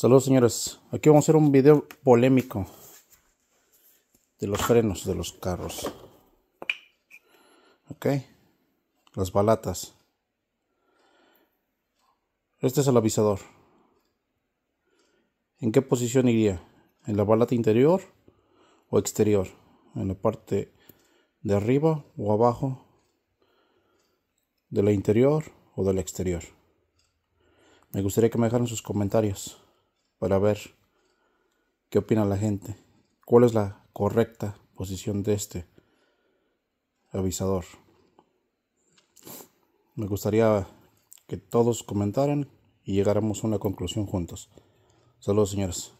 Saludos señores, aquí vamos a hacer un video polémico de los frenos de los carros. Ok, las balatas. Este es el avisador. ¿En qué posición iría? ¿En la balata interior o exterior? ¿En la parte de arriba o abajo? ¿De la interior o de la exterior? Me gustaría que me dejaran sus comentarios para ver qué opina la gente, cuál es la correcta posición de este avisador. Me gustaría que todos comentaran y llegáramos a una conclusión juntos. Saludos, señores.